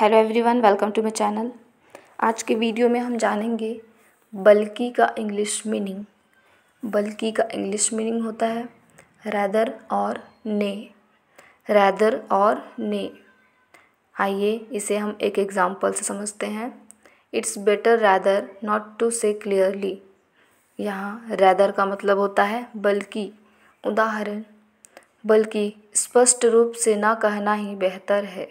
hello everyone welcome to my channel आज के video में हम जानेंगे बल्कि का इंग्लिश मीनिंग बल्कि का इंग्लिश मीनिंग होता है रैदर और ने रैदर और ने आइए इसे हम एक एग्ज़ाम्पल से समझते हैं it's better rather not to say clearly यहाँ रैदर का मतलब होता है बल्कि उदाहरण बल्कि स्पष्ट रूप से ना कहना ही बेहतर है